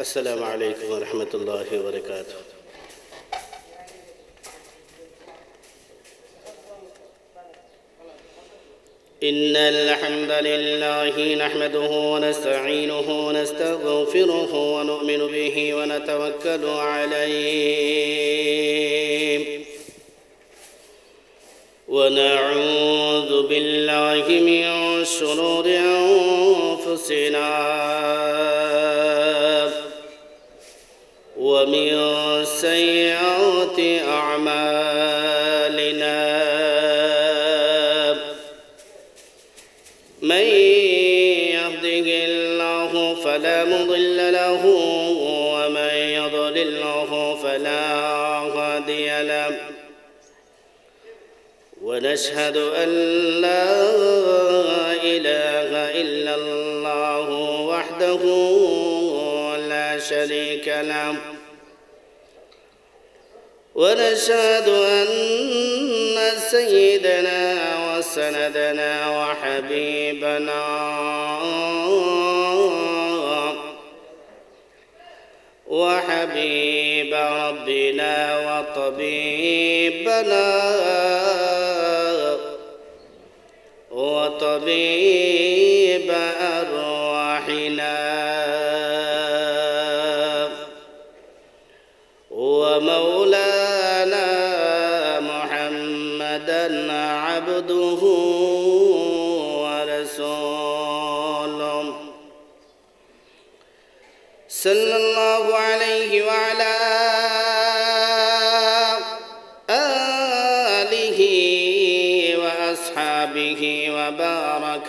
السلام عليكم ورحمة الله وبركاته إن الحمد لله نحمده ونستعينه ونستغفره ونؤمن به ونتوكل عليه ونعوذ بالله من شرور أنفسنا ومن سيئات أعمالنا من يهده الله فلا مضل له ومن يضلل فلا هادي له ونشهد أن لا إله إلا الله وحده لا شريك له ونشهد أن سيدنا وسندنا وحبيبنا وحبيب ربنا وطبيبنا وطبيب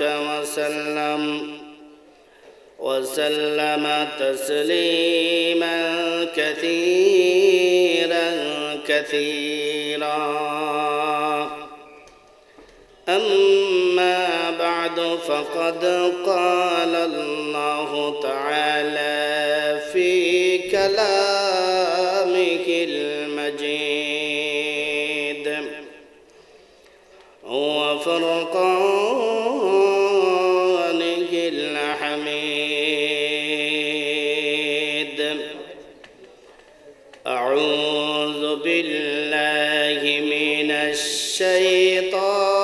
وسلم وسلم تسليما كثيرا كثيرا أما بعد فقد قال الله تعالى في كلام أعوذ بالله من الشيطان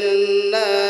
جنات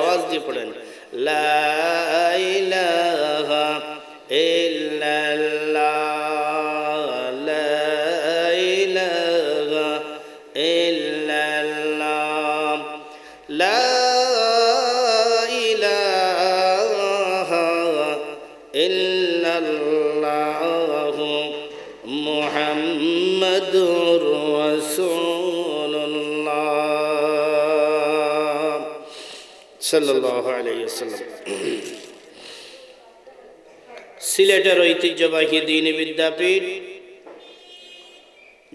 আওয়াজ দিয়ে পড়েন লাইলা সিলেটের ঐতিহ্যবাহী দিন বিদ্যাপীঠ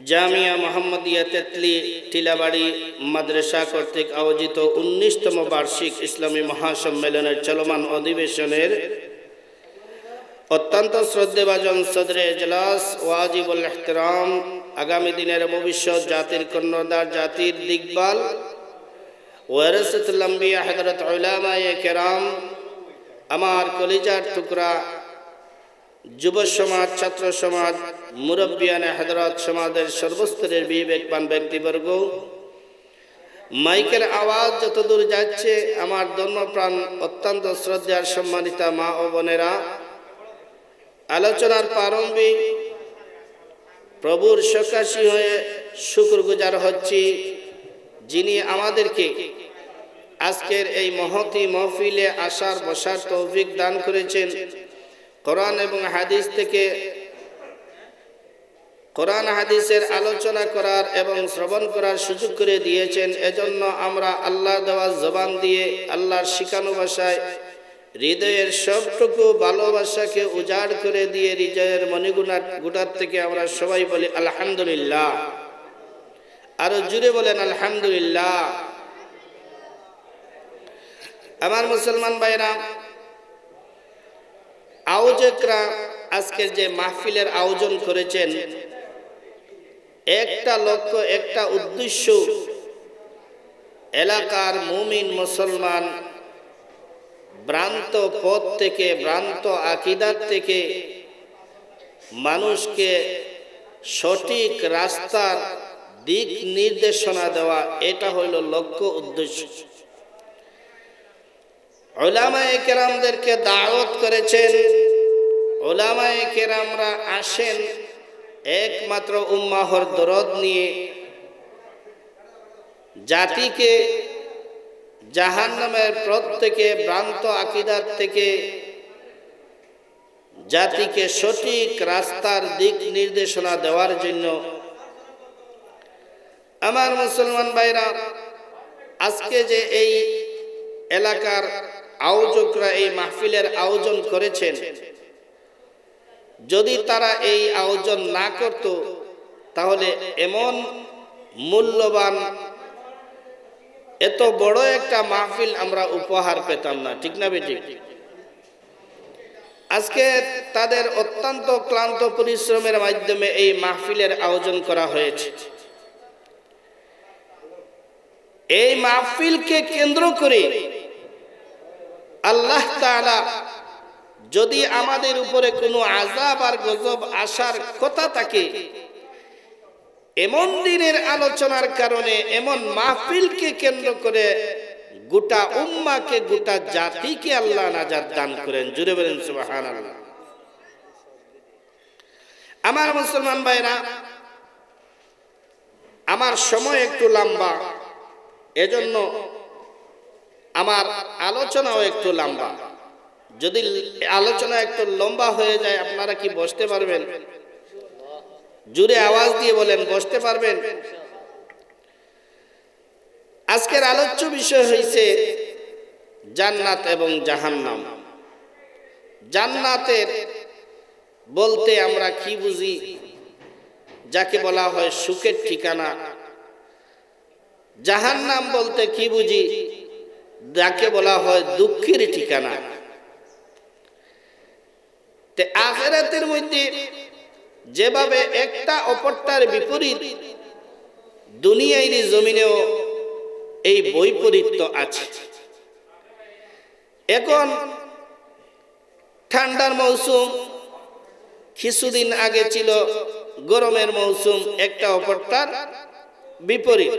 জামিয়া মোহাম্মদিয়া তেতলি টিলাবাড়ি মাদ্রাসা কর্তৃক আয়োজিত উনিশতম বার্ষিক ইসলামী মহাসম্মেলনের চলমান অধিবেশনের অত্যন্ত শ্রদ্ধেভাজন সদরে এজলাস ওয়াজিবুল এহতরাম আগামী দিনের ভবিষ্যৎ জাতির কন্যদার জাতির দিকবাল ওয়ারসতুল্লাম্বিয়া হজরত উলামায়ে কেরাম আমার কলিজার টুকরা যুব সমাজ ছাত্র সমাজ মুরব্বিয়ান হাজরত সমাজের সর্বস্তরের বিবেকবান ব্যক্তিবর্গ মাইকের আওয়াজ যতদূর যাচ্ছে আমার ধর্মপ্রাণ অত্যন্ত শ্রদ্ধার সম্মানিতা মা ও বোনেরা আলোচনার প্রারম্ভে প্রভুর সকাশী হয়ে শুক্র গুজার হচ্ছি যিনি আমাদেরকে আজকের এই মহতি মহফিলে আসার বসার তৌফিক দান করেছেন কোরআন এবং হাদিস থেকে কোরআন হাদিসের আলোচনা করার এবং শ্রবণ করার সুযোগ করে দিয়েছেন এজন্য আমরা আল্লাহ দেওয়ার জবান দিয়ে আল্লাহর শিখানো ভাষায় হৃদয়ের সবটুকু ভালোবাসাকে উজাড় করে দিয়ে হৃদয়ের মণিগুণা গুটার থেকে আমরা সবাই বলি আলহামদুলিল্লাহ আরো জুড়ে বলেন আলহামদুলিল্লাহ আমার মুসলমান ভাইরা আয়োজকরা আজকের যে মাহফিলের আয়োজন করেছেন একটা লক্ষ্য একটা উদ্দেশ্য এলাকার মুমিন মুসলমান ভ্রান্ত পথ থেকে ভ্রান্ত আকিদার থেকে মানুষকে সঠিক রাস্তার দিক নির্দেশনা দেওয়া এটা হইল লক্ষ্য উদ্দেশ্য ওলামায় কেরামদেরকে দাওয়াত করেছেন ওলামায় কেরামরা আসেন একমাত্র উম্মাহর দরদ নিয়ে জাতিকে জাহান নামের প্রত্যেকে ভ্রান্ত আকিদার থেকে জাতিকে সঠিক রাস্তার দিক নির্দেশনা দেওয়ার জন্য আমার মুসলমান ভাইরা আজকে যে এই এলাকার আয়োজকরা এই মাহফিলের আয়োজন করেছেন যদি তারা এই আয়োজন না করত তাহলে এমন মূল্যবান এত বড় একটা মাহফিল আমরা উপহার পেতাম না ঠিক না বেটি আজকে তাদের অত্যন্ত ক্লান্ত পরিশ্রমের মাধ্যমে এই মাহফিলের আয়োজন করা হয়েছে এই মাহফিলকে কেন্দ্র করে আল্লাহ তালা যদি আমাদের উপরে কোনো আজাব আর গজব আসার কথা থাকে এমন দিনের আলোচনার কারণে এমন মাহফিলকে কেন্দ্র করে গোটা উম্মাকে গোটা জাতিকে আল্লাহ নাজার দান করেন জুড়ে বলেন সুবাহান আমার মুসলমান ভাইরা আমার সময় একটু লম্বা এজন্য আমার আলোচনাও একটু লম্বা যদি আলোচনা একটু লম্বা হয়ে যায় আপনারা কি বসতে পারবেন জুড়ে আওয়াজ দিয়ে বলেন বসতে পারবেন আজকের আলোচ্য বিষয় হয়েছে জান্নাত এবং জাহান্নাম জান্নাতের বলতে আমরা কি বুঝি যাকে বলা হয় সুখের ঠিকানা জাহান্নাম বলতে কি বুঝি যাকে বলা হয় দুঃখের ঠিকানা আখেরাতের মধ্যে যেভাবে একটা অপরটার বিপরীত দুনিয়ার জমিনেও এই বৈপরীত্য আছে এখন ঠান্ডার মৌসুম কিছুদিন আগে ছিল গরমের মৌসুম একটা অপরটার বিপরীত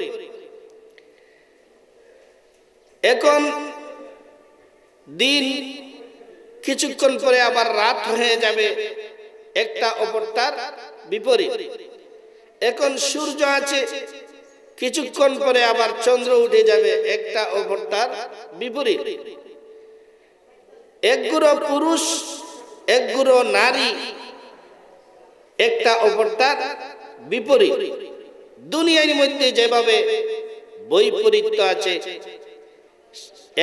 এখন দিন কিছুক্ষণ পরে আবার রাত হয়ে যাবে একটা অপরটার বিপরীত এখন সূর্য আছে কিছুক্ষণ পরে আবার চন্দ্র উঠে যাবে একটা অপরটার বিপরীত একগুলো পুরুষ একগুড়ো নারী একটা অপরটার বিপরীত দুনিয়ার মধ্যে যেভাবে বৈপরীত্য আছে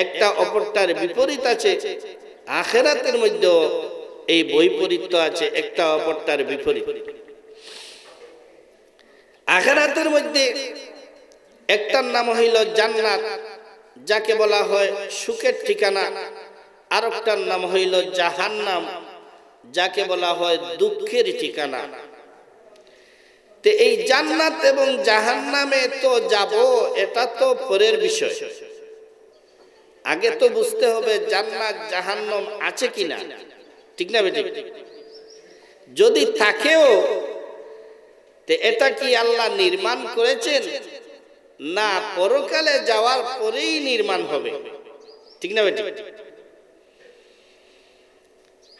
একটা অপরটার বিপরীত আছে আখেরাতের মধ্যেও এই বৈপরীত্য আছে একটা অপরটার বিপরীত আখেরাতের মধ্যে একটার নাম হইল জান্নাত যাকে বলা হয় সুখের ঠিকানা আর একটার নাম হইল জাহান্নাম যাকে বলা হয় দুঃখের ঠিকানা তো এই জান্নাত এবং জাহান্নামে তো যাব এটা তো পরের বিষয় আগে তো বুঝতে হবে জান্নাত জাহান্নাম আছে কিনা ঠিক না বেটি যদি থাকেও এটা কি আল্লাহ নির্মাণ করেছেন না পরকালে যাওয়ার পরেই নির্মাণ হবে ঠিক না বেটি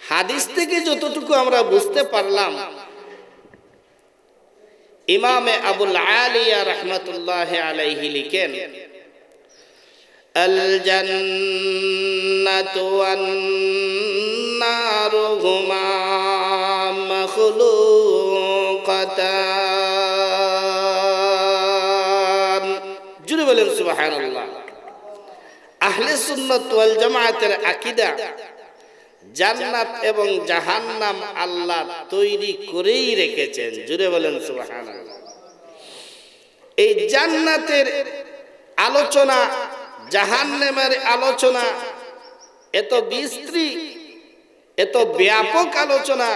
হাদিস থেকে যতটুকু আমরা বুঝতে পারলাম ইমামে আবুল আলিয়া রহমতুল্লাহ আলাইহি লিখেন الجنة والنار هما مخلوقتان جرب لهم سبحان الله আহলে সুন্নত ওয়াল জামায়াতের আকিদা জান্নাত এবং জাহান্নাম আল্লাহ তৈরি করেই রেখেছেন জুড়ে বলেন সুবহানাল্লাহ এই জান্নাতের আলোচনা জাহান্নেমের আলোচনা এত বিস্তৃ এত ব্যাপক আলোচনা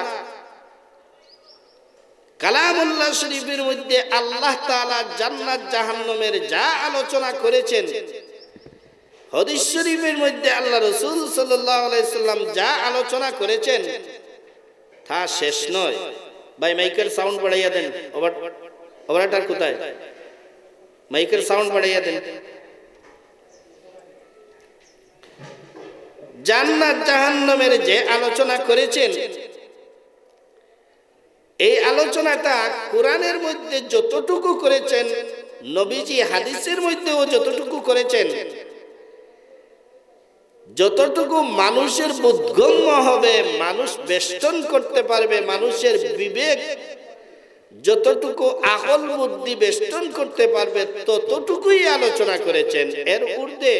কালামুল্লাহ শরীফের মধ্যে আল্লাহ তাআলা জান্নাত জাহান্নমের যা আলোচনা করেছেন হদিস শরীফের মধ্যে আল্লাহ রসুল সাল্লাম যা আলোচনা করেছেন তা শেষ নয় ভাই মাইকেল সাউন্ড বাড়াইয়া দেন ওভারটার কোথায় মাইকেল সাউন্ড বাড়াইয়া দেন জান্নাত জাহান্নামের যে আলোচনা করেছেন এই আলোচনাটা কোরআনের মধ্যে যতটুকু করেছেন নবীজি হাদিসের মধ্যেও যতটুকু করেছেন যতটুকু মানুষের বোধগম্য হবে মানুষ বেষ্টন করতে পারবে মানুষের বিবেক যতটুকু আহল বুদ্ধি বেষ্টন করতে পারবে ততটুকুই আলোচনা করেছেন এর উর্ধে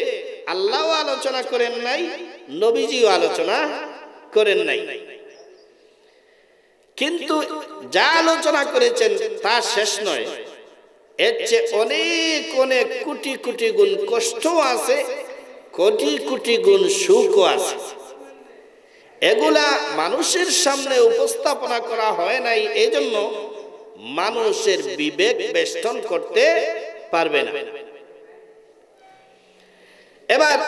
আল্লাহ আলোচনা করেন নাই নবীজিও আলোচনা করেন নাই কিন্তু যা আলোচনা করেছেন তা শেষ নয় এর চেয়ে অনেক অনেক কোটি কোটি গুণ কষ্ট আছে কোটি কোটি গুণ সুখও আছে এগুলা মানুষের সামনে উপস্থাপনা করা হয় নাই এজন্য মানুষের বিবেক বেষ্টন করতে পারবে না এবার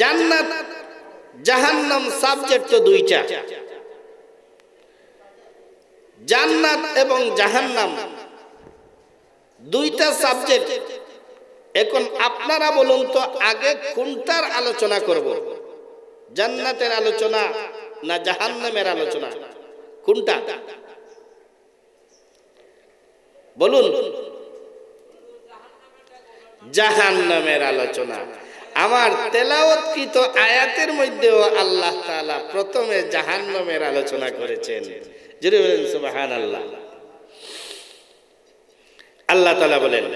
জান্নাত জাহান্নাম সাবজেক্ট তো দুইটা জান্নাত এবং জাহান্নাম দুইটা সাবজেক্ট এখন আপনারা বলুন তো আগে কোনটার আলোচনা করব জান্নাতের আলোচনা না জাহান্নামের আলোচনা কোনটা বলুন জাহান্নামের আলোচনা আমার তেলাওয়াতকৃত আয়াতের মধ্যেও আল্লাহ তালা প্রথমে জাহান্নামের আলোচনা করেছেন যদি আল্লাহ আল্লাহ তালা বলেন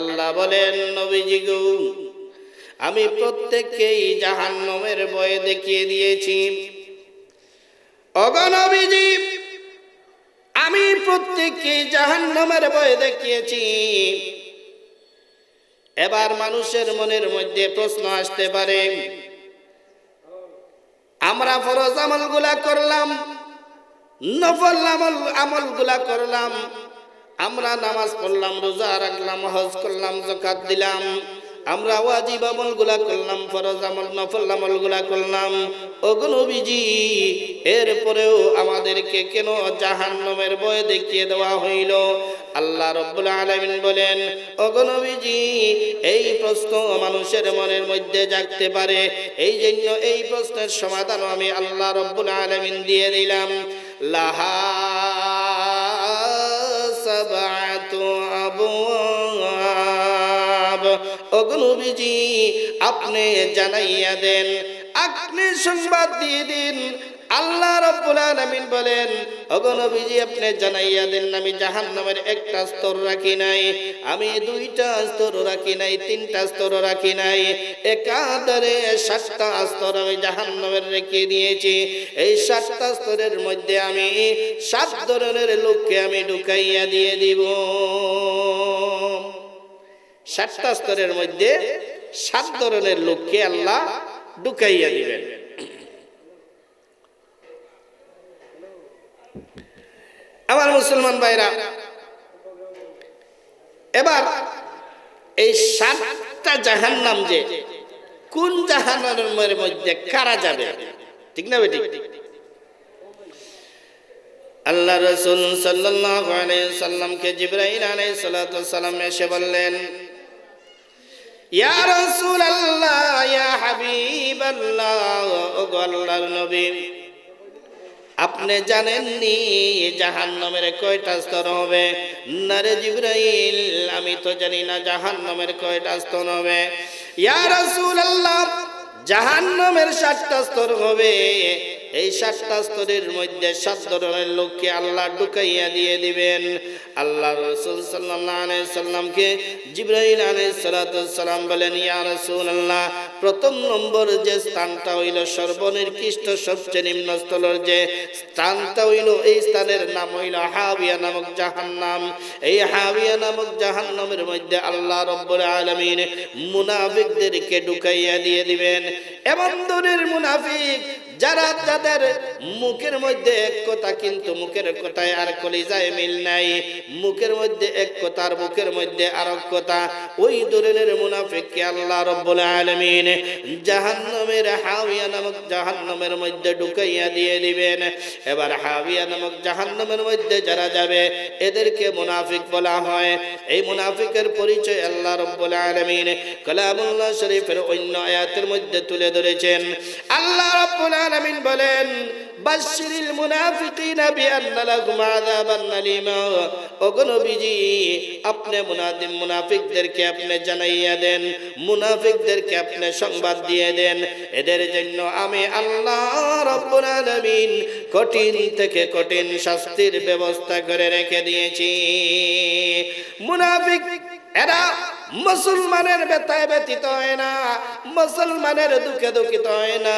আল্লাহ বলেন নবীজিগু আমি প্রত্যেককেই জাহান্নমের বয়ে দেখিয়ে দিয়েছি অগণবিজি আমি প্রত্যেককে জাহান্নমের বয়ে দেখিয়েছি এবার মানুষের মনের মধ্যে প্রশ্ন আসতে পারে আমরা ফরজ আমলগুলা করলাম নফল আমল আমলগুলা করলাম আমরা নামাজ পড়লাম রোজা রাখলাম হজ করলাম জকাত দিলাম আমরা ওয়াজিব আমলগুলা করলাম ফরজ আমল নফল আমলগুলা করলাম অগ্নবিজি এরপরেও আমাদেরকে কেন জাহান্নমের বয়ে দেখিয়ে দেওয়া হইল আল্লাহ রব্বুল আলমিন বলেন অগনবীজি এই প্রশ্ন মানুষের মনের মধ্যে জাগতে পারে এই জন্য এই প্রশ্নের সমাধান আমি আল্লাহ রব্বুল আলমিন দিয়ে দিলাম লাহা সাবাতু অগ্নবিজি আপনি জানাইয়া দেন আপনি সংবাদ দিয়ে দিন আল্লাহ রব্বুল আলামিন বলেন অগ্নবিজি আপনি জানাইয়া দেন আমি জাহান্নামের একটা স্তর রাখি নাই আমি দুইটা স্তর রাখি নাই তিনটা স্তর রাখি নাই একাধারে সাতটা স্তর আমি জাহান্নামের রেখে দিয়েছি এই সাতটা স্তরের মধ্যে আমি সাত ধরনের লোককে আমি ঢুকাইয়া দিয়ে দিব সাতটা স্তরের মধ্যে সাত ধরনের লোককে আল্লাহ ঢুকাইয়া দিবেন আমার মুসলমান ভাইরা এবার এই সাতটা জাহান নাম যে কোন জাহানের মধ্যে কারা যাবে ঠিক না বেটি আল্লাহ রসুল সাল্লাহ আলাই সাল্লামকে জিব্রাহিম আলাই সাল্লাম এসে বললেন ইয়া রসুল আল্লাহ ইয়া আপনি জানেননি জাহান নামের কয়টা স্তর হবে নারে জিব্রাইল আমি তো জানি না জাহান নামের কয়টা স্তর হবে ইয়া রসুল আল্লাহ জাহান নামের স্তর হবে এই সাতটা স্তরের মধ্যে সাত ধরনের লোককে আল্লাহ ঢুকাইয়া দিয়ে দিবেন আল্লাহ রসুল সাল্লাহ সাল্লামকে জিব্রাহিল আলাই সালাতাম বলেন ইয়া রসুল আল্লাহ প্রথম নম্বর যে স্থানটা হইল সর্বনির্কৃষ্ট সবচেয়ে নিম্ন স্থলের যে স্থানটা হইল এই স্থানের নাম হইল হাবিয়া নামক জাহান্নাম এই হাবিয়া নামক জাহান্নামের মধ্যে আল্লাহ রব্বর আলমিন মুনাফিকদেরকে ঢুকাইয়া দিয়ে দিবেন এমন দরের মুনাফিক যারা তাদের মুখের মধ্যে এক কথা কিন্তু মুখের কথায় আর কলিজায় মিল নাই মুখের মধ্যে এক কথা আর মুখের মধ্যে আর এক কথা ওই ধরনের মুনাফিককে আল্লাহ রাব্বুল আলামিন জাহান্নামের হাওয়া নামক জাহান্নামের মধ্যে ঢুকাইয়া দিয়ে দিবেন এবার হাবিয়া নামক জাহান্নামের মধ্যে যারা যাবে এদেরকে মুনাফিক বলা হয় এই মুনাফিকের পরিচয় আল্লাহ রাব্বুল আলামিন কালামুল্লাহ শরীফের অন্য আয়াতের মধ্যে তুলে ধরেছেন আল্লাহ আলামিন আলামিন বলেন বাশশিরিল মুনাফিকিনা বিআন্না আযাবান আলীমা ওগো নবীজি আপনি মুনাদিম মুনাফিকদেরকে আপনি জানাইয়া দেন মুনাফিকদেরকে আপনি সংবাদ দিয়ে দেন এদের জন্য আমি আল্লাহ রব্বুল আলামিন কঠিন থেকে কঠিন শাস্তির ব্যবস্থা করে রেখে দিয়েছি মুনাফিক এরা মুসলমানের ব্যথায় ব্যতীত হয় না মুসলমানের দুঃখে দুঃখিত হয় না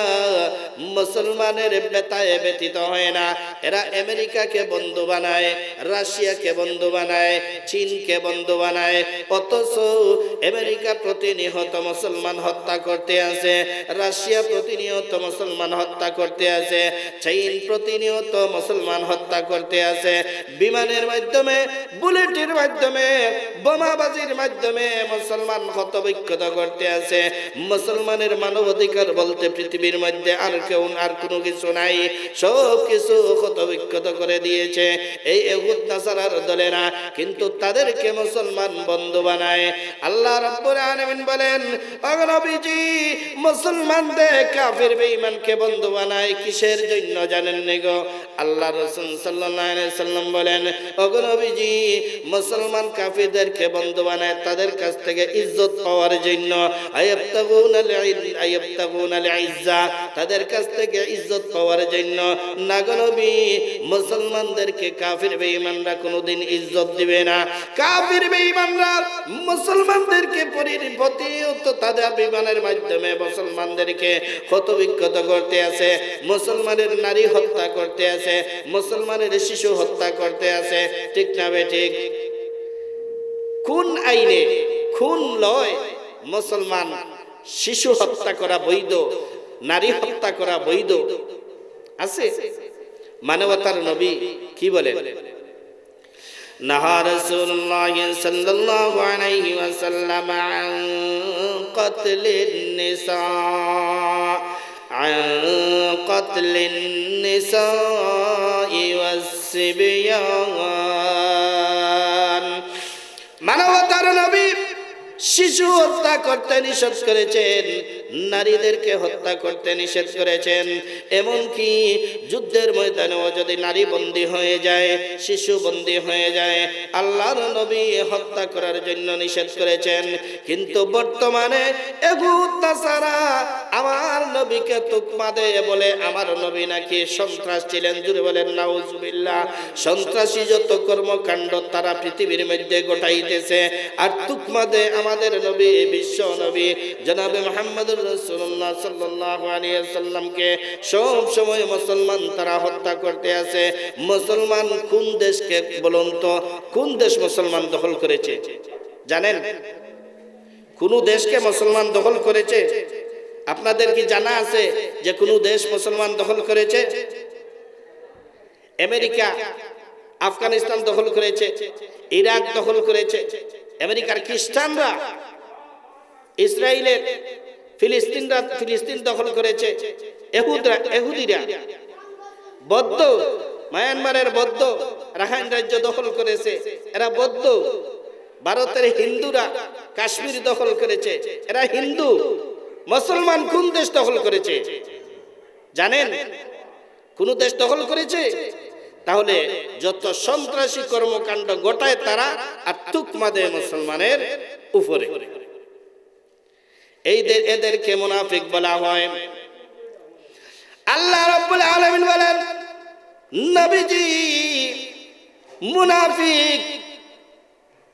মুসলমানের ব্যথায় ব্যতীত হয় না এরা আমেরিকাকে বন্ধু বানায় রাশিয়াকে বন্ধু বানায় চীনকে বন্ধু বানায় অথচ আমেরিকা প্রতিনিহত মুসলমান হত্যা করতে আছে রাশিয়া প্রতিনিয়ত মুসলমান হত্যা করতে আছে চীন প্রতিনিয়ত মুসলমান হত্যা করতে আছে বিমানের মাধ্যমে বুলেটের মাধ্যমে বোমাবাজির মাধ্যমে মুসলমান ক্ষতবিক্ষত করতে আছে মুসলমানের মানবাধিকার বলতে পৃথিবীর মধ্যে আর কেউ আর কোনো কিছু নাই সব কিছু ক্ষতবিক্ষত করে দিয়েছে এই এহুদ দলেরা কিন্তু তাদেরকে মুসলমান বন্ধু বানায় আল্লাহ রব্বুল বলেন মুসলমান মুসলমানদের বেঈমানকে বন্ধু বানায় কিসের জন্য জানেন নি গো আল্লাহ রসুন সাল্লাম বলেন অগনবীজি মুসলমান কাফিরদেরকে বন্ধু বানায় তাদের কাছে কাছ থেকে ইজ্জত পাওয়ার জন্য তাদের কাছ থেকে ইজ্জত পাওয়ার জন্য নাগনবী মুসলমানদেরকে কাফির বেঈমানরা কোনোদিন ইজ্জত দিবে না কাফির বেঈমানরা মুসলমানদেরকে প্রতিহত তাদের বিমানের মাধ্যমে মুসলমানদেরকে ক্ষতবিক্ষত করতে আছে মুসলমানের নারী হত্যা করতে আছে মুসলমানের শিশু হত্যা করতে আছে ঠিক না বে ঠিক কোন আইনে খুন লয় মুসলমান শিশু হত্যা করা বৈধ নারী হত্যা করা বৈধ আছে মানবতার নবী কি বলেন نهى رسول الله صلى الله عليه وسلم عن قتل النساء عن قتل النساء والسبيان আল্লাহর নবী শিশু হত্যা করতে নিষেধ করেছেন নারীদেরকে হত্যা করতে নিষেধ করেছেন এমনকি যুদ্ধের ময়দানেও যদি নারী বন্দী হয়ে যায় শিশু বন্দী হয়ে যায় আল্লাহর নবী হত্যা করার জন্য নিষেধ করেছেন কিন্তু বর্তমানে আমার নবীকে তুকমা দেয় বলে আমার নবী নাকি সন্ত্রাস ছিলেন জুড়ে বলেন নাউজুবিল্লাহ সন্ত্রাসী যত কর্মকাণ্ড তারা পৃথিবীর মধ্যে গোটাইতেছে আর তুকমা দে আমাদের নবী বিশ্ব নবী জনাবে মোহাম্মদ সব সময় মুসলমান তারা করতে মুসলমান কোন দেশকে বলুন তো কোন দেশ মুসলমান দখল করেছে কোন দেশকে মুসলমান দখল করেছে আপনাদের কি জানা আছে যে কোন দেশ মুসলমান দখল করেছে আমেরিকা আফগানিস্তান দখল করেছে ইরাক দখল করেছে আমেরিকার খ্রিস্টানরা ইসরায়েলের ফিলিস্তিনরা ফিলিস্তিন দখল করেছে এহুদরা এহুদিরা বদ্ধ মায়ানমারের বদ্ধ রাহাইন রাজ্য দখল করেছে এরা বদ্ধ ভারতের হিন্দুরা কাশ্মীর দখল করেছে এরা হিন্দু মুসলমান কোন দেশ দখল করেছে জানেন কোন দেশ দখল করেছে তাহলে যত সন্ত্রাসী কর্মকাণ্ড গোটায় তারা আর তুকমাদে মুসলমানের উপরে এইদের এদেরকে মুনাফিক বলা হয় আল্লাহ রাব্বুল আলামিন বলেন নবীজি মুনাফিক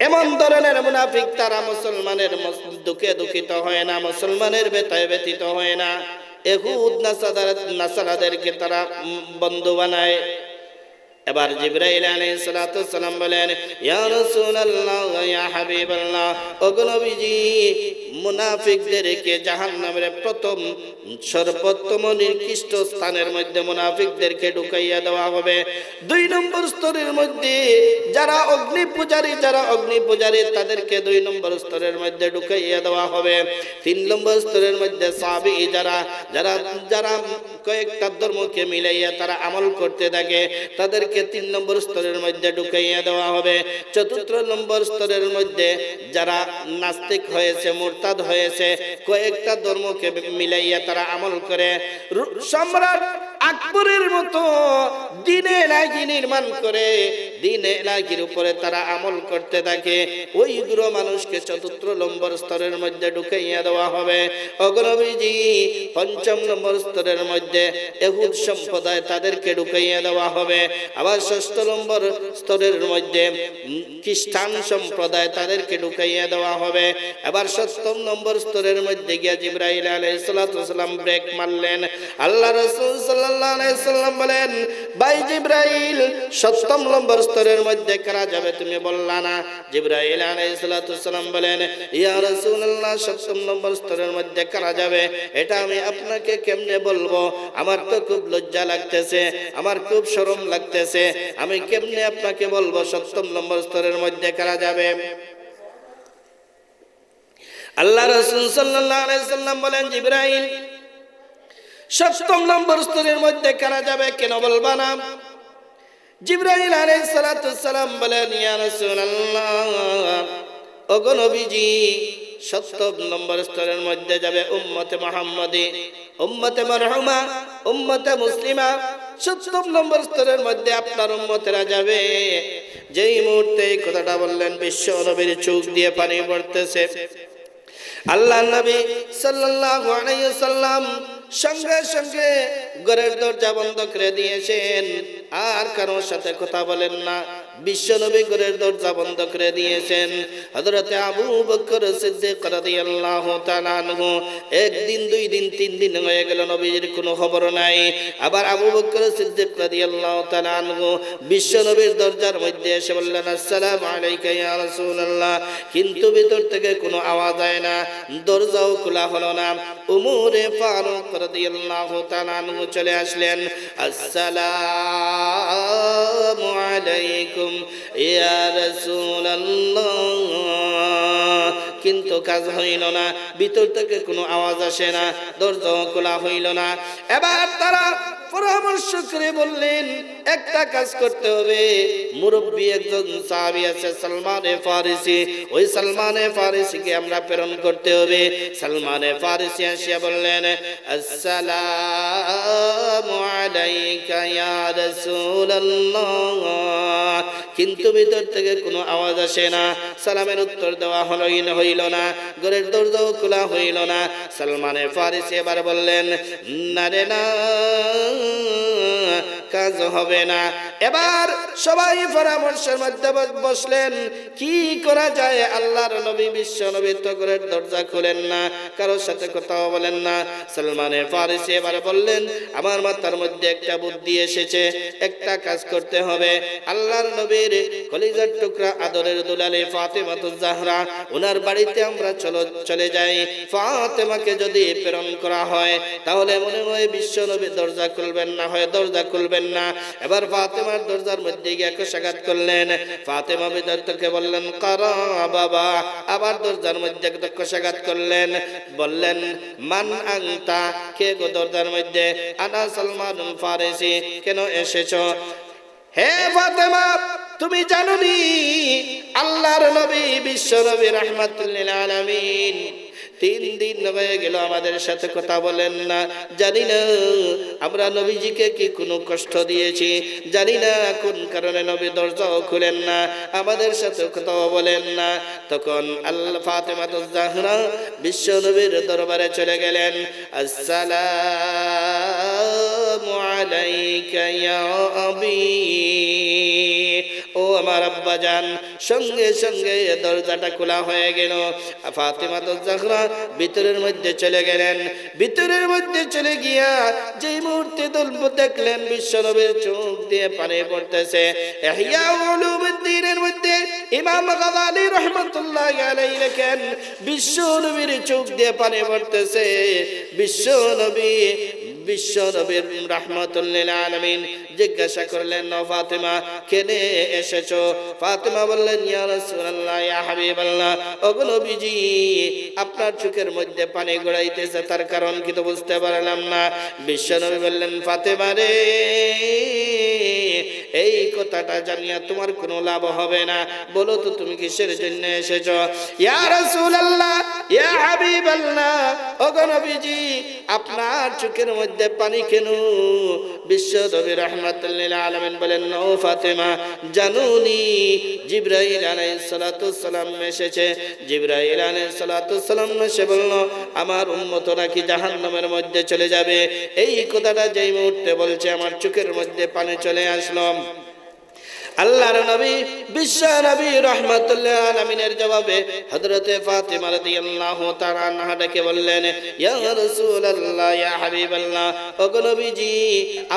এমন ধরনের মুনাফিক তারা মুসলমানের দুঃখে দুঃখিত হয় না মুসলমানের বেতায় ব্যতীত হয় না এহুদ নাসারাদেরকে তারা বন্ধু বানায় এবার জিব্রাইল আলাইহিস সালাতু সালাম বলেন ইয়া রাসূলুল্লাহ ইয়া হাবিবাল্লাহ ওগো নবীজি মুনাফিকদেরকে নামের প্রথম সর্বোত্তম নির্দিষ্ট স্থানের মধ্যে মুনাফিকদেরকে ঢুকাইয়া দেওয়া হবে দুই নম্বর স্তরের মধ্যে যারা অগ্নি পূজারি যারা অগ্নি পূজারি তাদেরকে দুই নম্বর স্তরের মধ্যে ঢুকাইয়া দেওয়া হবে তিন নম্বর স্তরের মধ্যে সাবি যারা যারা যারা কয়েকটা ধর্মকে মিলাইয়া তারা আমল করতে থাকে তাদেরকে তিন নম্বর স্তরের মধ্যে ঢুকাইয়া দেওয়া হবে চতুর্থ নম্বর স্তরের মধ্যে যারা নাস্তিক হয়েছে মোরতা মোরতাদ হয়েছে কয়েকটা ধর্মকে মিলাইয়া তারা আমল করে সম্রাট আকবরের মতো দিনে লাগি নির্মাণ করে দিনে লাগির উপরে তারা আমল করতে থাকে ওই গুরু মানুষকে চতুর্থ নম্বর স্তরের মধ্যে ঢুকাইয়া দেওয়া হবে অগ্রবীজি পঞ্চম নম্বর স্তরের মধ্যে এহুদ সম্প্রদায় তাদেরকে ঢুকাইয়া দেওয়া হবে আবার ষষ্ঠ নম্বর স্তরের মধ্যে খ্রিস্টান সম্প্রদায় তাদেরকে ঢুকাইয়া দেওয়া হবে আবার সপ্তম নম্বর স্তরের মধ্যে গিয়া জিব্রাইল আলাইহিসসালাম ব্রেক মারলেন আল্লাহ রাসূল সাল্লাল্লাহু আলাইহি সাল্লাম বলেন ভাই জিব্রাইল সপ্তম নম্বর স্তরের মধ্যে করা যাবে তুমি বললা না জিব্রাইল আলাইহিসসালাম বলেন ইয়া রাসূলুল্লাহ সপ্তম নম্বর স্তরের মধ্যে করা যাবে এটা আমি আপনাকে কেমনে বলবো আমার তো খুব লজ্জা লাগতেছে আমার খুব শরম লাগতেছে আমি কেমনে আপনাকে বলবো সপ্তম নম্বর স্তরের মধ্যে করা যাবে আল্লাহ রসুল সাল্লাম বলেন জিব্রাহিম সপ্তম নম্বর স্তরের মধ্যে কারা যাবে কেন বলবা না জিব্রাহিল আলাই সালাম বলেন অগনবীজি সপ্তম নম্বর স্তরের মধ্যে যাবে উম্মতে মোহাম্মদে উম্মতে মরহমা উম্মতে মুসলিমা সপ্তম নম্বর স্তরের মধ্যে আপনার উম্মতেরা যাবে যেই মুহূর্তে কথাটা বললেন বিশ্ব নবীর চোখ দিয়ে পানি পড়তেছে আল্লাহ নবী সাল্লাল্লাহু আলাইহি সাল্লাম সঙ্গে সঙ্গে ঘরের দরজা বন্ধ করে দিয়েছেন আর কারোর সাথে কথা বলেন না বিশ্বনবী ঘরের দরজা বন্ধ করে দিয়েছেন হজরতে আবু বকর সিদ্দিক রাদিয়াল্লাহু তাআলা আনহু একদিন দুই দিন তিন দিন হয়ে গেল নবীর কোনো খবর নাই আবার আবু বকর সিদ্দিক রাদিয়াল্লাহু তাআলা আনহু বিশ্বনবীর দরজার মধ্যে এসে বললেন আসসালামু আলাইকা ইয়া রাসূলুল্লাহ কিন্তু ভিতর থেকে কোনো আওয়াজ আয় না দরজাও খোলা হলো না উমরে ফারুক রাদিয়াল্লাহু তাআলা আনহু চলে আসলেন আসসালামু আলাইকুম কিন্তু কাজ হইল না ভিতর থেকে কোনো আওয়াজ আসে না দরজা খোলা হইল না এবার তারা পরামর্শ করে বললেন একটা কাজ করতে হবে মুরব্বী একজন সাহাবি আছে সালমানে ফারিসি ওই সালমানে ফারিসিকে আমরা প্রেরণ করতে হবে সালমানে ফারিসি আসিয়া বললেন আসসালামু আলাইকা ইয়া রাসূলুল্লাহ কিন্তু ভিতর থেকে কোনো আওয়াজ আসে না সালামের উত্তর দেওয়া হলো হইল না ঘরের দরজাও খোলা হইল না সালমানের ফারিস এবার বললেন না রে না কাজ হবে না এবার সবাই পরামর্শের মধ্যে বসলেন কি করা যায় আল্লাহর নবী বিশ্ব নবী তগরের দরজা খুলেন না কারোর সাথে কথাও বলেন না সালমানে ফারিসি এবার বললেন আমার মাথার মধ্যে একটা বুদ্ধি এসেছে একটা কাজ করতে হবে আল্লাহর নবীর কলিজার টুকরা আদরের দুলালে ফাতেমাতুল জাহরা ওনার বাড়িতে আমরা চলো চলে যাই ফাতেমাকে যদি প্রেরণ করা হয় তাহলে মনে হয় বিশ্ব নবী দরজা খুলবেন না হয় দরজা দরজা খুলবেন না এবার ফাতেমার দরজার মধ্যে গিয়ে সাক্ষাৎ করলেন ফাতেমা বিদ্যকে বললেন কর বাবা আবার দরজার মধ্যে সাক্ষাৎ করলেন বললেন মান আংতা কে গো দরজার মধ্যে আনা সালমান ফারেসি কেন এসেছ হে ফাতেমা তুমি জানো আল্লাহর নবী বিশ্ব নবী রহমাতুল্লিল আলামিন তিন দিন হয়ে গেল আমাদের সাথে কথা বলেন না জানি না আমরা নবীজিকে কি কোনো কষ্ট দিয়েছি জানি না কোন কারণে নবী দরজাও খুলেন না আমাদের সাথে কথাও বলেন না তখন আল্লাহ ফাতেমা জাহরা বিশ্ব নবীর দরবারে চলে গেলেন আসসালামু আলাইকা ইয়া আবি ও আমার আব্বা যান সঙ্গে সঙ্গে দরজাটা খোলা হয়ে গেল ফাতেমা জাহরা ভিতরের মধ্যে চলে গেলেন ভিতরের মধ্যে চলে গিয়া যেই মুহূর্তে দল্প দেখলেন বিশ্বনবীর চোখ দিয়ে পানি পড়তেছে বিশ্ব নবীর বিশ্বনবীর চোখ দিয়ে পানি পড়তেছে বিশ্বনবী বিশ্ব নবীর রাহমাতুল্লিল আলমিন জিজ্ঞাসা করলেন ও ফাতেমা কেনে এসেছো ফাতেমা বললেন ইয়া রাসূলুল্লাহ ইয়া হাবিবাল্লাহ ওগো নবীজি আপনার চোখের মধ্যে পানি গড়াইতেছে তার কারণ কি তো বুঝতে পারলাম না বিশ্ব নবী বললেন ফাতেমা রে এই কথাটা জানিয়া তোমার কোনো লাভ হবে না বলো তো তুমি কিসের জন্য এসেছ ইয়া ইয়া হাবিবাল্লাহ আপনার চোখের মধ্যে পানি কেনু বিশ্ব নবী রহমাতুল্লিল আলমিন বলেন নৌ ফাতেমা জানুনি জিব্রাহিল আলাই সালাম এসেছে জিব্রাহিল আলাই সালাম এসে বলল আমার উন্মত নাকি জাহান্নামের মধ্যে চলে যাবে এই কথাটা যেই মুহূর্তে বলছে আমার চোখের মধ্যে পানি চলে আসলাম আল্লাহর নবী বিশ্ব নবী রহমতুল্লাহ আলামিনের জবাবে হযরতে ফাতিমা রাদিয়াল্লাহু তাআলা নাহাকে বললেন ইয়া রাসূলুল্লাহ ইয়া হাবিবাল্লাহ ওগো নবীজি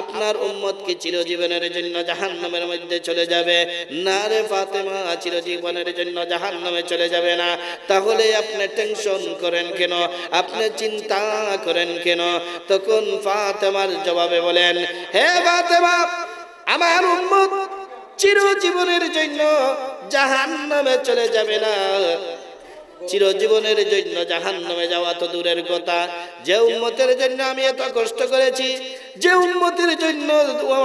আপনার উম্মত কি চিরজীবনের জন্য জাহান্নামের মধ্যে চলে যাবে না রে ফাতেমা চিরজীবনের জন্য জাহান্নামে চলে যাবে না তাহলে আপনি টেনশন করেন কেন আপনি চিন্তা করেন কেন তখন ফাতেমার জবাবে বলেন হে ফাতিমা আমার উম্মত চিরজীবনের জন্য জাহান নামে চলে যাবে না চিরজীবনের জন্য জাহান নামে যাওয়া তো দূরের কথা যে উন্মতের জন্য আমি এত কষ্ট করেছি যে উন্মতির জন্য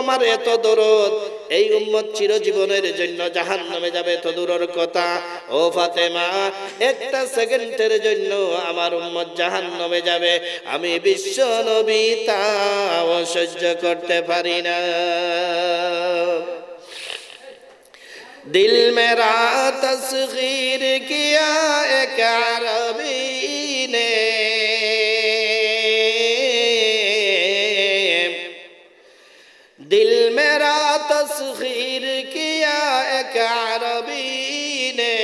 আমার এত দরদ এই উম্মত চিরজীবনের জন্য জাহান নামে যাবে তো দূরের কথা ও ফাতেমা একটা সেকেন্ডের জন্য আমার উম্মত জাহান নামে যাবে আমি বিশ্ব নবী তা সহ্য করতে পারি না دل میرا تسخیر کیا ایک عربی نے دل میرا تسخیر کیا ایک عربی نے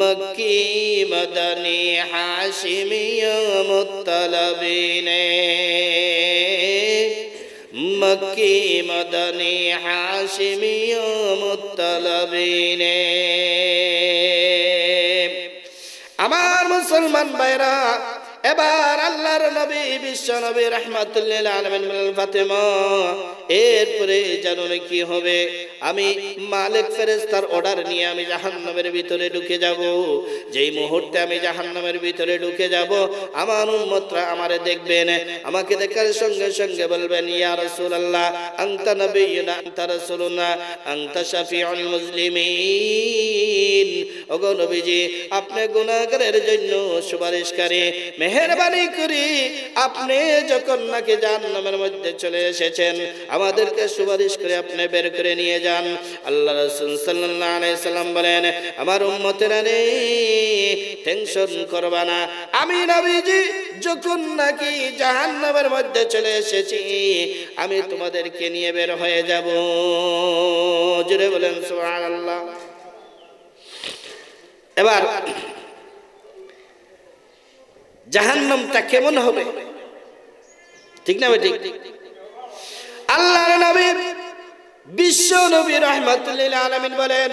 مکی مدنی ہاشمیوں مطلبی نے মক্কি মদনী হাসিমিও মুতলবিনে আমার মুসলমান ভাইরা এবার আল্লাহর নবী বিশ্ব নবী রহমাতুল্লিল আলমিন ফাতেমা এরপরে কি হবে আমি মালিক ফেরেস্তার অর্ডার নিয়ে আমি জাহান্নামের ভিতরে ঢুকে যাব যেই মুহূর্তে আমি জাহান্নামের ভিতরে ঢুকে যাব আমার দেখবেন আমাকে দেখার সঙ্গে সঙ্গে বলবেন ইয়া রাসূলুল্লাহ আনতা নবিয়ুনা আনতা রাসূলুনা আনতা শাফিউল মুসলিমিন ওগো নবীজি আপনি জন্য সুপারিশকারী মেহের মেহরবানি করি আপনি যখন নাকি জাহান্নামের মধ্যে চলে এসেছেন আমাদেরকে সুপারিশ করে আপনি বের করে নিয়ে যান আল্লাহ রসুল বলেন আমার উম্মতেরা টেনশন করবা না আমি নবীজি যখন নাকি জাহান্নামের মধ্যে চলে এসেছি আমি তোমাদেরকে নিয়ে বের হয়ে যাব জুড়ে বলেন সুবহানাল্লাহ এবার জাহান্নামটা কেমন হবে ঠিক না ঠিক আল্লাহর নবী বিশ্ব নবী রহমাতুল্লিল আলমিন বলেন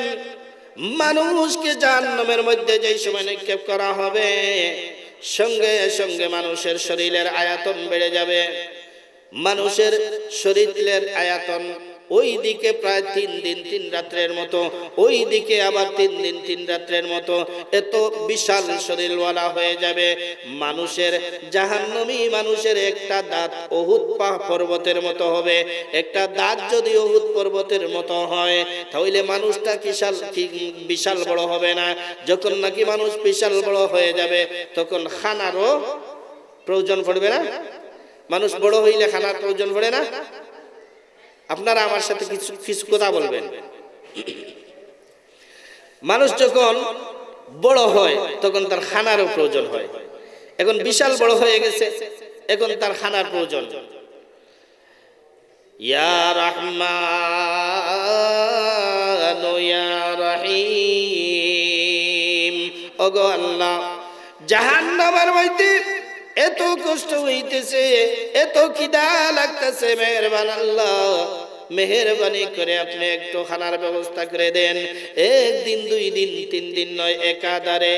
মানুষকে জাহান্নামের মধ্যে যেই সময় নিক্ষেপ করা হবে সঙ্গে সঙ্গে মানুষের শরীরের আয়াতন বেড়ে যাবে মানুষের শরীরের আয়াতন ওই দিকে প্রায় তিন দিন তিন রাত্রের মতো ওই দিকে আবার তিন দিন তিন রাত্রের মতো এত বিশাল শরীরওয়ালা হয়ে যাবে মানুষের জাহান্নমি মানুষের একটা দাঁত অহুত পাহ পর্বতের মতো হবে একটা দাঁত যদি অহুত পর্বতের মতো হয় তাহলে মানুষটা কিশাল বিশাল বড় হবে না যখন নাকি মানুষ বিশাল বড় হয়ে যাবে তখন খানারও প্রয়োজন পড়বে না মানুষ বড় হইলে খানার প্রয়োজন পড়ে না আপনারা আমার সাথে কিছু কিছু কথা বলবেন মানুষ যখন বড় হয় তখন তার খানারও প্রয়োজন হয় এখন বিশাল বড় হয়ে গেছে এখন তার খানার প্রয়োজন ইয়া রহমান ইয়া রহিম ওগো এত কষ্ট হইতেছে এত কিদা লাগতেছে মেহরবান আল্লাহ মেহরবানি করে আপনি একটু খানার ব্যবস্থা করে দেন একদিন দুই দিন তিন দিন নয় একাধারে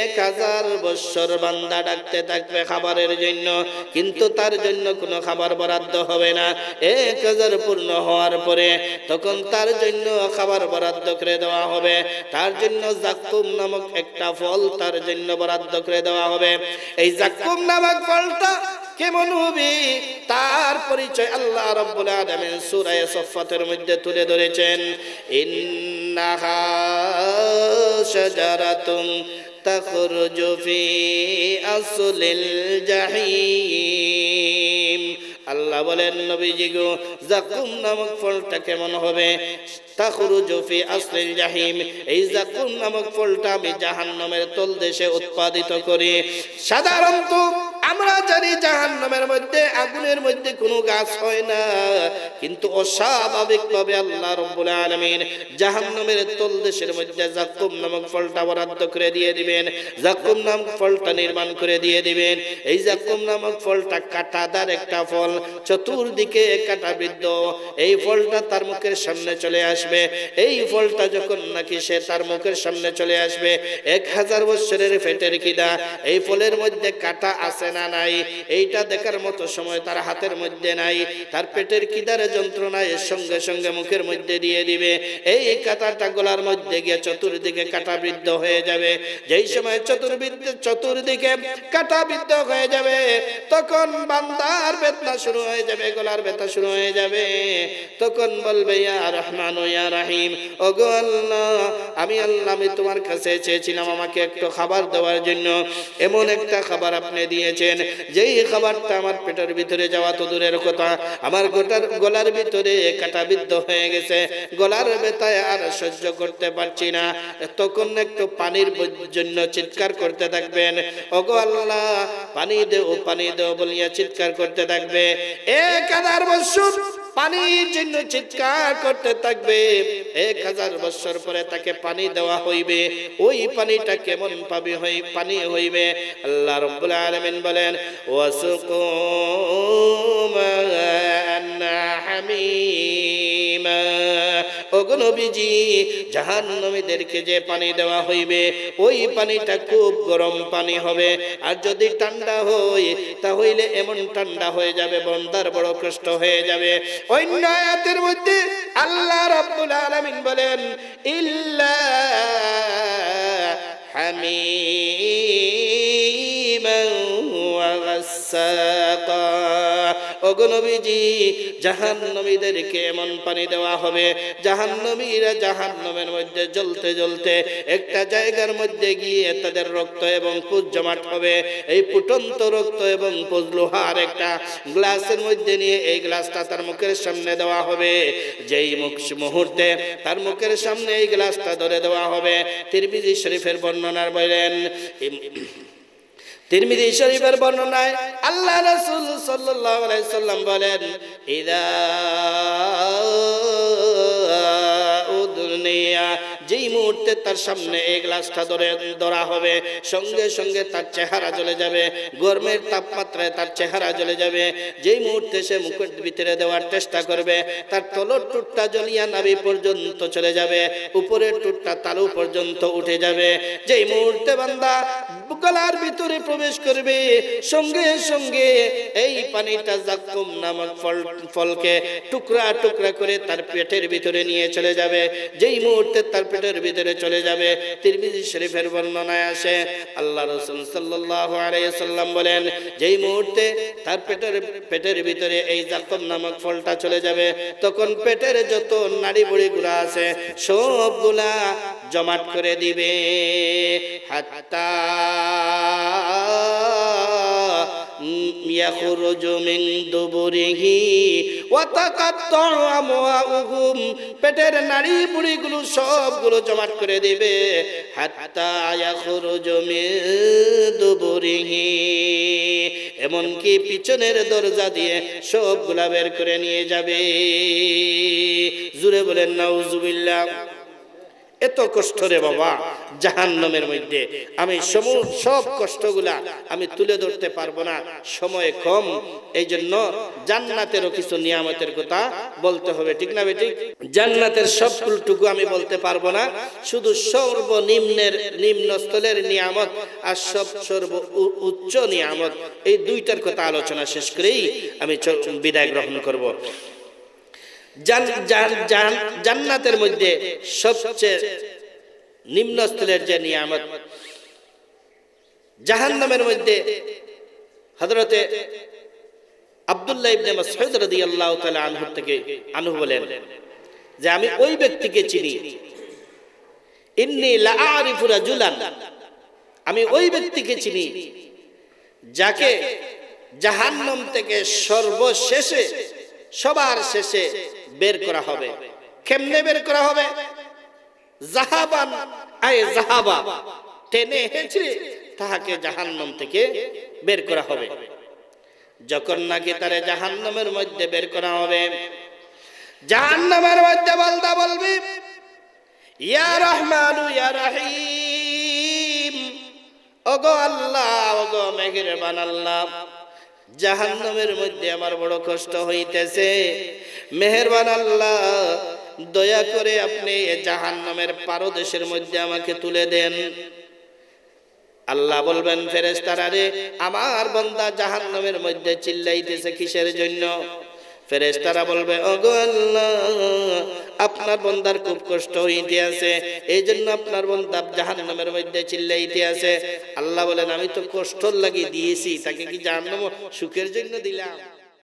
এক হাজার বৎসর বান্দা ডাকতে থাকবে খাবারের জন্য কিন্তু তার জন্য কোনো খাবার বরাদ্দ হবে না এক হাজার পূর্ণ হওয়ার পরে তখন তার জন্য খাবার বরাদ্দ করে দেওয়া হবে তার জন্য জাকুম নামক একটা ফল তার জন্য বরাদ্দ করে দেওয়া হবে এই জাকুম নামক ফলটা কেমন হবে তার পরিচয় আল্লাহ রব্বুল আলামিন সূরা সফাতের মধ্যে তুলে ধরেছেন ইন্নাহা শাজারাতুন তাখরুজু ফি আসলিল জাহিম আল্লাহ বলেন নবীজি গো জাকুম নামক ফলটা কেমন হবে তাখরুজু ফি আসলিল জাহিম এই জাকুম নামক ফলটা আমি জাহান্নামের তলদেশে উৎপাদিত করি সাধারণত আমরা জানি জাহান নামের মধ্যে আগুনের মধ্যে কোনো গাছ হয় না কিন্তু অস্বাভাবিক ভাবে আল্লাহ রব্বুল আলমিন জাহান নামের দেশের মধ্যে জাকুম নামক ফলটা বরাদ্দ করে দিয়ে দিবেন জাকুম নামক ফলটা নির্মাণ করে দিয়ে দিবেন এই জাকুম নামক ফলটা কাটাদার একটা ফল চতুর্দিকে কাটা বৃদ্ধ এই ফলটা তার মুখের সামনে চলে আসবে এই ফলটা যখন নাকি সে তার মুখের সামনে চলে আসবে এক হাজার বছরের ফেটের কিদা এই ফলের মধ্যে কাটা আছে না না নাই এইটা দেখার মতো সময় তার হাতের মধ্যে নাই তার পেটের কিদারে যন্ত্রণা এর সঙ্গে সঙ্গে মুখের মধ্যে দিয়ে দিবে এই কাঁটাটা গলার মধ্যে গিয়ে চতুর্দিকে কাঁটাবৃদ্ধ হয়ে যাবে যেই সময় চতুর্বৃদ্ধ চতুর্দিকে কাঁটাবৃদ্ধ হয়ে যাবে তখন বান্দার বেদনা শুরু হয়ে যাবে গলার ব্যথা শুরু হয়ে যাবে তখন বলবে ইয়া রহমান ইয়া রাহিম আল্লাহ আমি আল্লাহ আমি তোমার কাছে চেয়েছিলাম আমাকে একটু খাবার দেওয়ার জন্য এমন একটা খাবার আপনি দিয়েছে দিচ্ছেন যেই খাবারটা আমার পেটের ভিতরে যাওয়া তো দূরের কথা আমার গোটার গলার ভিতরে কাটাবিদ্ধ হয়ে গেছে গলার ব্যথায় আর সহ্য করতে পারছি না তখন একটু পানির জন্য চিৎকার করতে থাকবেন ওগো আল্লাহ পানি দেও পানি দেও বলিয়া চিৎকার করতে থাকবে এক আধার বছর পানির জন্য চিৎকার করতে থাকবে এক হাজার বছর পরে তাকে পানি দেওয়া হইবে ওই পানিটা কেমন পাবি হই পানি হইবে আল্লাহ রব্বুল আলমিন বলেন ওয়াসুকু হামিমা অগ্নবীজি জাহান্নামীদেরকে যে পানি দেওয়া হইবে ওই পানিটা খুব গরম পানি হবে আর যদি ঠান্ডা হয় তাহলে এমন ঠান্ডা হয়ে যাবে বন্দার বড় কষ্ট হয়ে যাবে وإن آيات المدد الله رب العالمين بلين إلا حميما وغساقا অগনবীজি জাহান্নমীদেরকে এমন পানি দেওয়া হবে জাহান্নমীরা জাহান্নমের মধ্যে জ্বলতে জ্বলতে একটা জায়গার মধ্যে গিয়ে তাদের রক্ত এবং পুজ জমাট হবে এই ফুটন্ত রক্ত এবং পুজ লোহার একটা গ্লাসের মধ্যে নিয়ে এই গ্লাসটা তার মুখের সামনে দেওয়া হবে যেই মুখ মুহূর্তে তার মুখের সামনে এই গ্লাসটা ধরে দেওয়া হবে তিরমিজি শরীফের বর্ণনার বলেন তিরমিজি শরীফের বর্ণনায় আল্লাহ রাসূল সাল্লাল্লাহু আলাইহি সাল্লাম বলেন ইদা উদনিয়া যেই মুহূর্তে তার সামনে এই গ্লাসটা ধরে ধরা হবে সঙ্গে সঙ্গে তার চেহারা জ্বলে যাবে গরমের তাপমাত্রায় তার চেহারা জ্বলে যাবে যেই মুহূর্তে সে মুখের ভিতরে দেওয়ার চেষ্টা করবে তার তলর টুটটা জ্বলিয়া নাবি পর্যন্ত চলে যাবে উপরের টুটটা তালু পর্যন্ত উঠে যাবে যেই মুহূর্তে বান্দা গলার ভিতরে প্রবেশ করবে সঙ্গে সঙ্গে এই পানিটা জাকুম নামক ফল ফলকে টুকরা টুকরা করে তার পেটের ভিতরে নিয়ে চলে যাবে যেই মুহূর্তে তার মিনিটের ভিতরে চলে যাবে তিরমিজি শরীফের বর্ণনায় আসে আল্লাহ রসুল সাল্লাহ আলাইসাল্লাম বলেন যেই মুহূর্তে তার পেটের পেটের ভিতরে এই জাকম নামক ফলটা চলে যাবে তখন পেটের যত নাড়ি বুড়িগুলা আছে সবগুলা জমাট করে দিবে হাত্তা يخرج من دبره وتقطع أمواؤهم পেটের নাড়ি বুড়িগুলো সবগুলো জমাট করে দেবে হাত্তা يخرج من دبره এমনকি পিছনের দরজা দিয়ে সবগুলা বের করে নিয়ে যাবে জুড়ে বলেন নাউজুবিল্লাহ এত কষ্ট রে বাবা জাহান্নমের মধ্যে আমি সব কষ্টগুলা আমি তুলে ধরতে পারবো না সময় কম এই জন্য জান্নাতেরও কিছু নিয়ামতের কথা বলতে হবে ঠিক না বেটি জান্নাতের সব কুলটুকু আমি বলতে পারবো না শুধু সর্বনিম্নের নিম্ন স্থলের নিয়ামত আর সব সর্ব উচ্চ নিয়ামত এই দুইটার কথা আলোচনা শেষ করেই আমি বিদায় গ্রহণ করব। জান্নাতের মধ্যে সবচেয়ে নিম্নস্থলের যে নিয়ামত জাহান্নামের মধ্যে হজরতে ইবনে মাসউদ রাদিয়াল্লাহু তাআলা আনহু থেকে আনহু বলেন যে আমি ওই ব্যক্তিকে চিনি ইন্নি লাআরিফু রাজুলান আমি ওই ব্যক্তিকে চিনি যাকে জাহান্নাম থেকে সর্বশেষে সবার শেষে বের করা হবে কেমনে বের করা হবে জাহাবান আয় জাহাবা টেনে হেঁচড়ে তাহাকে জাহান্নাম থেকে বের করা হবে যখন নাকি তারে জাহান্নামের মধ্যে বের করা হবে জাহান্নামের মধ্যে বলদা বলবি ইয়া রহমান ইয়া রহিম ওগো আল্লাহ ওগো মেহেরবান আল্লাহ জাহান্নামের মধ্যে আমার বড় কষ্ট হইতেছে মেহেরবান আল্লাহ দয়া করে আপনি জাহান্নামের পারদেশের মধ্যে আমাকে তুলে দেন আল্লাহ বলবেন ফেরেস্তারা রে আমার বান্দা জাহান্নামের মধ্যে চিল্লাইতেছে কিসের জন্য ফেরেস্তারা বলবে অগো আল্লাহ আপনার বন্দার খুব কষ্ট হইতে আছে এই জন্য আপনার বন্দা নামের মধ্যে চিল্লাইতে আছে আল্লাহ বলেন আমি তো কষ্ট লাগিয়ে দিয়েছি তাকে কি জাহান্নাম সুখের জন্য দিলাম